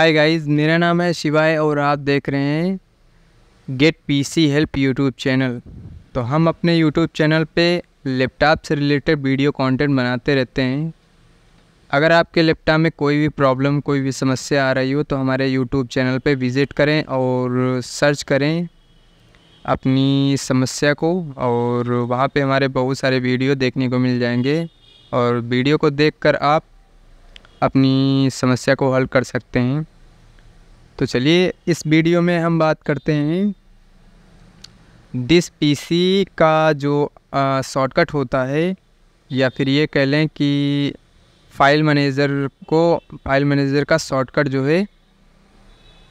hi guys मेरा नाम है शिवाय और आप देख रहे हैं get PC help YouTube channel तो हम अपने यूट्यूब चैनल पे लैपटॉप से रिलेटेड वीडियो कंटेंट बनाते रहते हैं अगर आपके लैपटॉप में कोई भी प्रॉब्लम कोई भी समस्या आ रही हो तो हमारे यूट्यूब चैनल पे विज़िट करें और सर्च करें अपनी समस्या को और वहाँ पर हमारे बहुत सारे वीडियो देखने को मिल जाएंगे और वीडियो को देख आप अपनी समस्या को हल कर सकते हैं तो चलिए इस वीडियो में हम बात करते हैं दिस पीसी का जो शॉर्टकट होता है या फिर ये कह लें कि फाइल मैनेजर को फाइल मैनेजर का शॉर्टकट जो है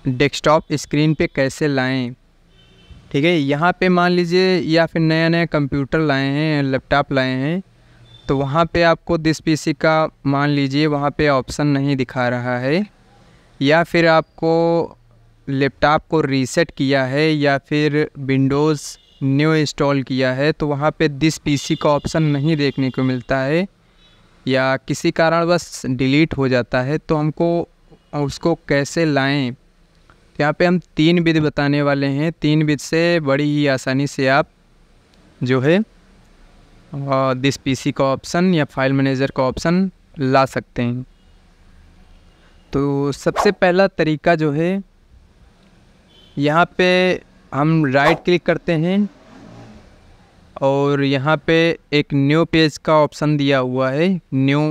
डेस्कटॉप स्क्रीन पे कैसे लाएं ठीक है यहाँ पे मान लीजिए या फिर नया नया कंप्यूटर लाए हैं लैपटॉप लाए हैं तो वहाँ पे आपको दिस पीसी का मान लीजिए वहाँ पे ऑप्शन नहीं दिखा रहा है या फिर आपको लैपटॉप को रीसेट किया है या फिर विंडोज़ न्यू इंस्टॉल किया है तो वहाँ पे दिस पीसी का ऑप्शन नहीं देखने को मिलता है या किसी कारण बस डिलीट हो जाता है तो हमको उसको कैसे लाएं तो यहाँ पे हम तीन विध बताने वाले हैं तीन विध से बड़ी ही आसानी से आप जो है दिस पीसी का ऑप्शन या फाइल मैनेजर का ऑप्शन ला सकते हैं तो सबसे पहला तरीका जो है यहाँ पे हम राइट क्लिक करते हैं और यहाँ पे एक न्यू पेज का ऑप्शन दिया हुआ है न्यू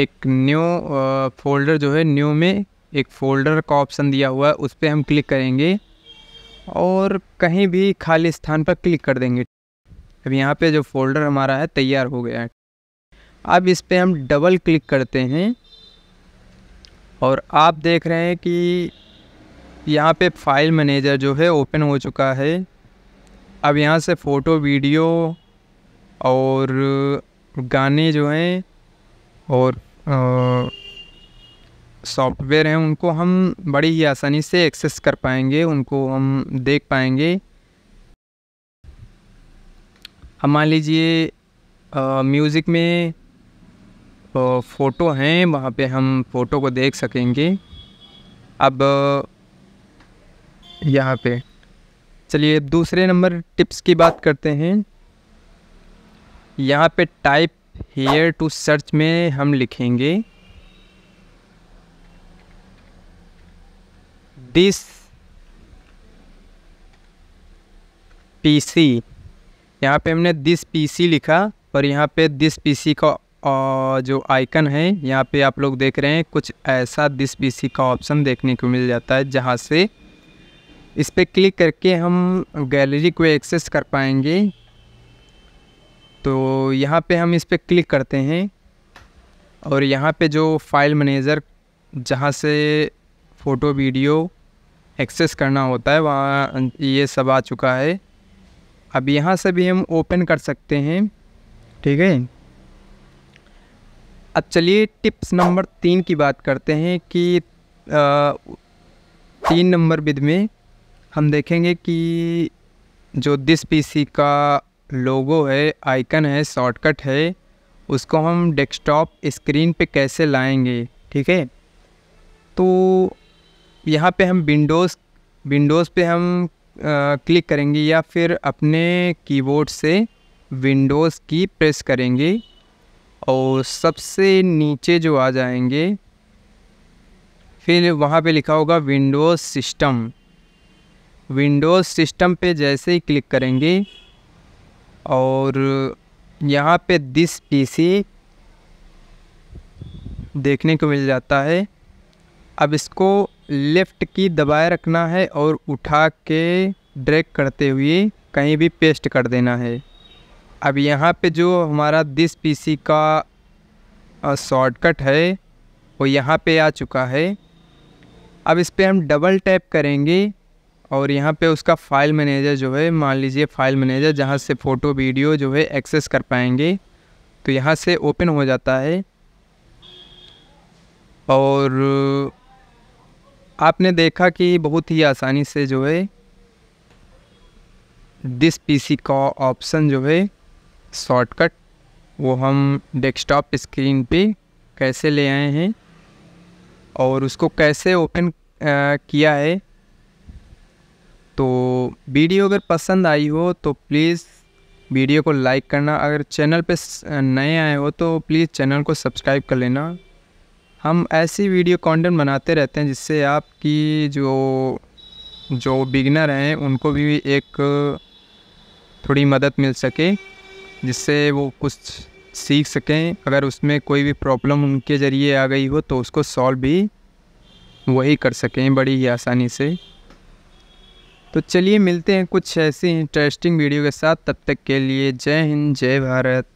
एक न्यू फोल्डर जो है न्यू में एक फ़ोल्डर का ऑप्शन दिया हुआ है उस पर हम क्लिक करेंगे और कहीं भी खाली स्थान पर क्लिक कर देंगे अब यहाँ पे जो फ़ोल्डर हमारा है तैयार हो गया है अब इस पर हम डबल क्लिक करते हैं और आप देख रहे हैं कि यहाँ पे फाइल मैनेजर जो है ओपन हो चुका है अब यहाँ से फ़ोटो वीडियो और गाने जो हैं और सॉफ्टवेयर हैं उनको हम बड़ी ही आसानी से एक्सेस कर पाएंगे उनको हम देख पाएंगे अब मान लीजिए म्यूज़िक में फ़ोटो हैं वहाँ पे हम फ़ोटो को देख सकेंगे अब यहाँ पे चलिए दूसरे नंबर टिप्स की बात करते हैं यहाँ पे टाइप हेयर टू सर्च में हम लिखेंगे दिस पीसी यहाँ पे हमने दिस पीसी लिखा और यहाँ पे दिस पीसी का और जो आइकन है यहाँ पे आप लोग देख रहे हैं कुछ ऐसा दिस पीसी का ऑप्शन देखने को मिल जाता है जहाँ से इस पर क्लिक करके हम गैलरी को एक्सेस कर पाएंगे तो यहाँ पे हम इस पर क्लिक करते हैं और यहाँ पे जो फाइल मैनेजर जहाँ से फ़ोटो वीडियो एक्सेस करना होता है वहाँ ये सब आ चुका है अब यहाँ से भी हम ओपन कर सकते हैं ठीक है अब चलिए टिप्स नंबर तीन की बात करते हैं कि तीन नंबर विध में हम देखेंगे कि जो दिस पीसी का लोगो है आइकन है शॉर्टकट है उसको हम डेस्कटॉप स्क्रीन पे कैसे लाएंगे ठीक है तो यहाँ पे हम विंडोज़ विंडोज़ पे हम आ, क्लिक करेंगे या फिर अपने कीबोर्ड से विंडोज़ की प्रेस करेंगे और सबसे नीचे जो आ जाएंगे फिर वहाँ पे लिखा होगा विंडोज़ सिस्टम विंडोज़ सिस्टम पे जैसे ही क्लिक करेंगे और यहाँ पे दिस पीसी देखने को मिल जाता है अब इसको लेफ़्ट की दबाए रखना है और उठा के ड्रैग करते हुए कहीं भी पेस्ट कर देना है अब यहाँ पे जो हमारा दिस पीसी का शॉर्टकट है वो यहाँ पे आ चुका है अब इस पर हम डबल टैप करेंगे और यहाँ पे उसका फ़ाइल मैनेजर जो है मान लीजिए फ़ाइल मैनेजर जहाँ से फ़ोटो वीडियो जो है एक्सेस कर पाएंगे तो यहाँ से ओपन हो जाता है और आपने देखा कि बहुत ही आसानी से जो है दिस पीसी का ऑप्शन जो है शॉर्टकट वो हम डेस्कटॉप स्क्रीन पे कैसे ले आए हैं और उसको कैसे ओपन किया है तो वीडियो अगर पसंद आई हो तो प्लीज़ वीडियो को लाइक करना अगर चैनल पे नए आए हो तो प्लीज़ चैनल को सब्सक्राइब कर लेना हम ऐसी वीडियो कंटेंट बनाते रहते हैं जिससे आपकी जो जो बिगनर हैं उनको भी एक थोड़ी मदद मिल सके जिससे वो कुछ सीख सकें अगर उसमें कोई भी प्रॉब्लम उनके ज़रिए आ गई हो तो उसको सॉल्व भी वही कर सकें बड़ी ही आसानी से तो चलिए मिलते हैं कुछ ऐसी इंटरेस्टिंग वीडियो के साथ तब तक के लिए जय हिंद जय भारत